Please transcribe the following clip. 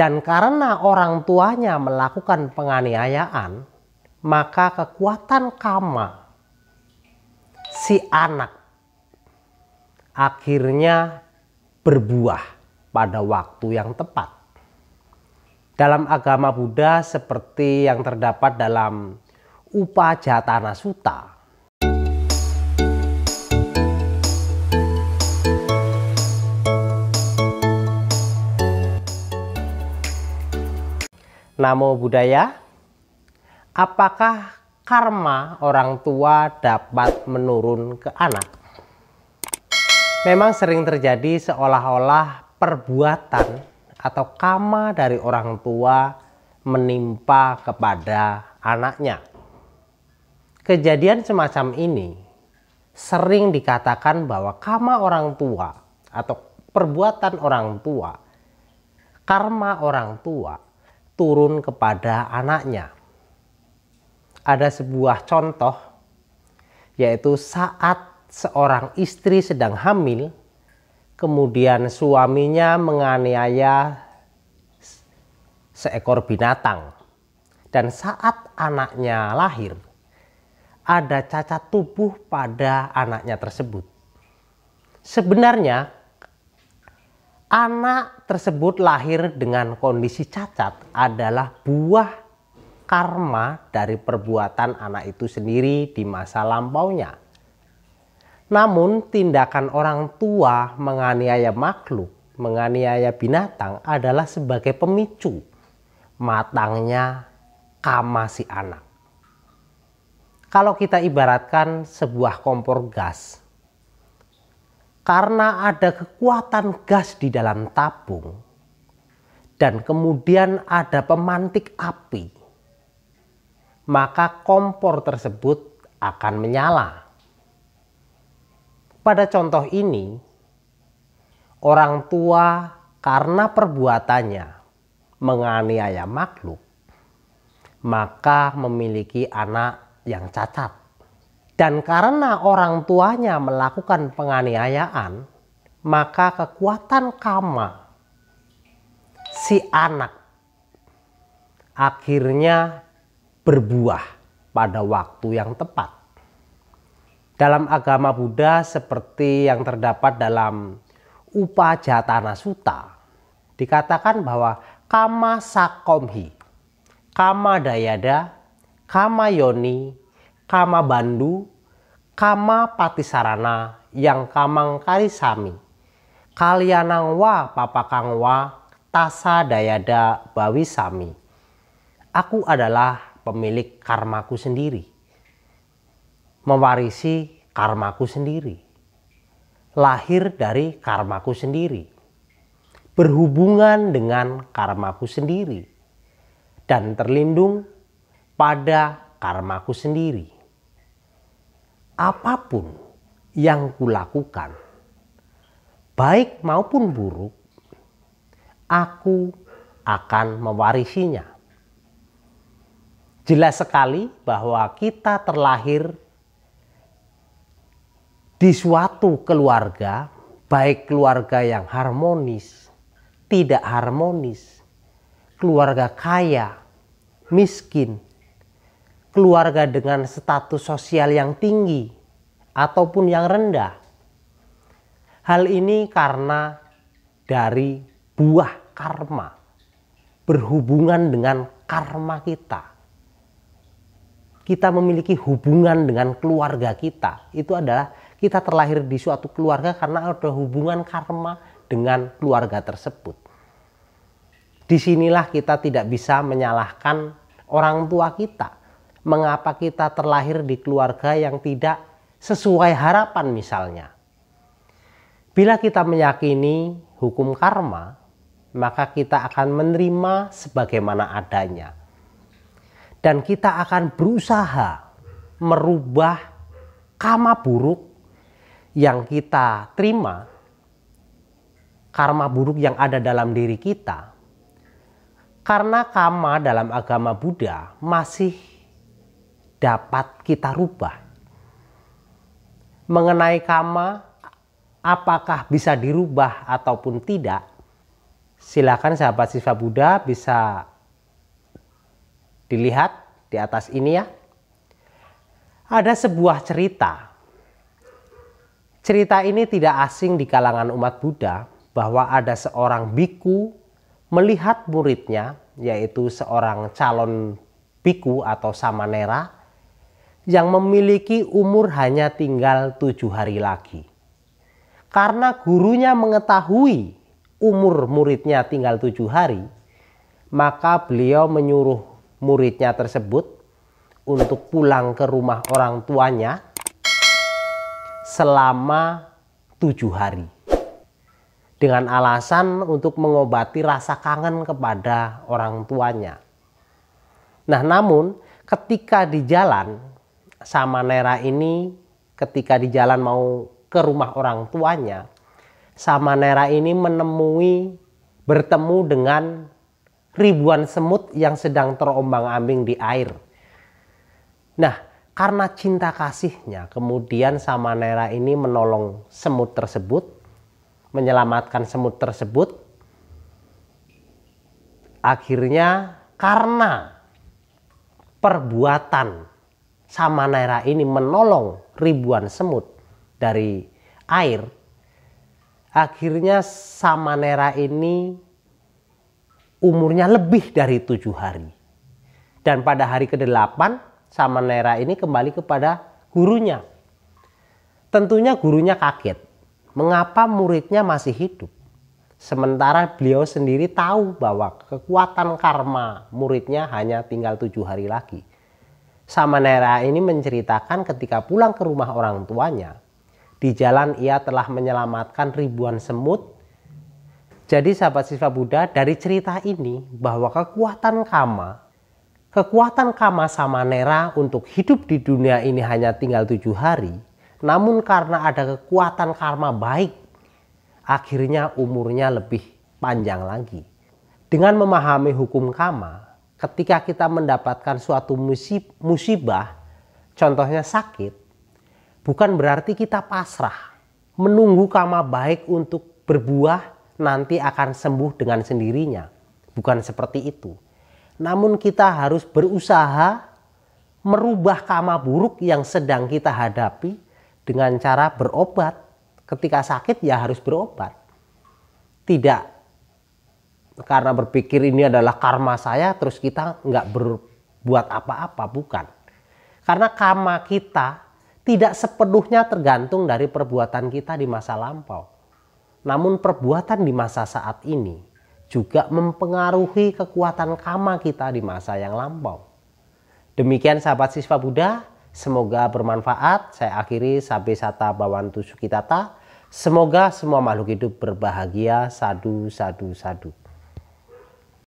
Dan karena orang tuanya melakukan penganiayaan, maka kekuatan kama si anak akhirnya berbuah pada waktu yang tepat. Dalam agama Buddha seperti yang terdapat dalam Upajatana Sutta, Namo Buddhaya. Apakah karma orang tua dapat menurun ke anak? Memang sering terjadi seolah-olah perbuatan atau karma dari orang tua menimpa kepada anaknya. Kejadian semacam ini sering dikatakan bahwa karma orang tua atau perbuatan orang tua, karma orang tua turun kepada anaknya. Ada sebuah contoh, yaitu saat seorang istri sedang hamil, kemudian suaminya menganiaya seekor binatang. Dan saat anaknya lahir, ada cacat tubuh pada anaknya tersebut. Sebenarnya anak tersebut lahir dengan kondisi cacat adalah buah karma dari perbuatan anak itu sendiri di masa lampaunya. Namun tindakan orang tua menganiaya makhluk, menganiaya binatang adalah sebagai pemicu matangnya kama si anak. Kalau kita ibaratkan sebuah kompor gas karena ada kekuatan gas di dalam tabung dan kemudian ada pemantik api, maka kompor tersebut akan menyala. Pada contoh ini, orang tua karena perbuatannya menganiaya makhluk, maka memiliki anak yang cacat. Dan karena orang tuanya melakukan penganiayaan, maka kekuatan kama si anak akhirnya berbuah pada waktu yang tepat. Dalam agama Buddha seperti yang terdapat dalam Upajatana Sutta, dikatakan bahwa kama sakomhi, kama dayada, kama yoni, Kama Bandu, Kama Patisarana, yang Kamang Sami. Kalianangwa Wa Papakang Wa, Tasa Dayada Bawi Sami. Aku adalah pemilik karmaku sendiri, mewarisi karmaku sendiri, lahir dari karmaku sendiri, berhubungan dengan karmaku sendiri, dan terlindung pada karmaku sendiri apapun yang kulakukan, baik maupun buruk, aku akan mewarisinya. Jelas sekali bahwa kita terlahir di suatu keluarga, baik keluarga yang harmonis, tidak harmonis, keluarga kaya, miskin, keluarga dengan status sosial yang tinggi ataupun yang rendah. Hal ini karena dari buah karma berhubungan dengan karma kita. Kita memiliki hubungan dengan keluarga kita. Itu adalah kita terlahir di suatu keluarga karena ada hubungan karma dengan keluarga tersebut. Disinilah kita tidak bisa menyalahkan orang tua kita mengapa kita terlahir di keluarga yang tidak sesuai harapan misalnya. Bila kita meyakini hukum karma, maka kita akan menerima sebagaimana adanya. Dan kita akan berusaha merubah karma buruk yang kita terima, karma buruk yang ada dalam diri kita. Karena karma dalam agama Buddha masih dapat kita rubah. Mengenai kama, apakah bisa dirubah ataupun tidak, silakan sahabat siswa Buddha bisa dilihat di atas ini ya. Ada sebuah cerita. Cerita ini tidak asing di kalangan umat Buddha bahwa ada seorang biku melihat muridnya yaitu seorang calon biku atau samanera yang memiliki umur hanya tinggal tujuh hari lagi. Karena gurunya mengetahui umur muridnya tinggal tujuh hari, maka beliau menyuruh muridnya tersebut untuk pulang ke rumah orang tuanya selama tujuh hari. Dengan alasan untuk mengobati rasa kangen kepada orang tuanya. Nah namun ketika di jalan sama Nera ini ketika di jalan mau ke rumah orang tuanya, sama Nera ini menemui bertemu dengan ribuan semut yang sedang terombang-ambing di air. Nah, karena cinta kasihnya, kemudian sama Nera ini menolong semut tersebut, menyelamatkan semut tersebut. Akhirnya karena perbuatan Samanera ini menolong ribuan semut dari air, akhirnya Samanera ini umurnya lebih dari tujuh hari. Dan pada hari ke-8 Samanera ini kembali kepada gurunya. Tentunya gurunya kaget. Mengapa muridnya masih hidup? Sementara beliau sendiri tahu bahwa kekuatan karma muridnya hanya tinggal tujuh hari lagi. Samanera ini menceritakan ketika pulang ke rumah orang tuanya, di jalan ia telah menyelamatkan ribuan semut. Jadi sahabat siswa Buddha dari cerita ini bahwa kekuatan kama, kekuatan kama samanera untuk hidup di dunia ini hanya tinggal tujuh hari. Namun karena ada kekuatan karma baik, akhirnya umurnya lebih panjang lagi. Dengan memahami hukum kama, ketika kita mendapatkan suatu musibah, contohnya sakit, bukan berarti kita pasrah. Menunggu karma baik untuk berbuah nanti akan sembuh dengan sendirinya. Bukan seperti itu. Namun kita harus berusaha merubah karma buruk yang sedang kita hadapi dengan cara berobat. Ketika sakit ya harus berobat. Tidak karena berpikir ini adalah karma saya terus kita nggak berbuat apa-apa bukan karena karma kita tidak sepenuhnya tergantung dari perbuatan kita di masa lampau namun perbuatan di masa saat ini juga mempengaruhi kekuatan karma kita di masa yang lampau demikian sahabat siswa Buddha semoga bermanfaat saya akhiri sabi sata bawantu sukitata Semoga semua makhluk hidup berbahagia, sadu, sadu, sadu.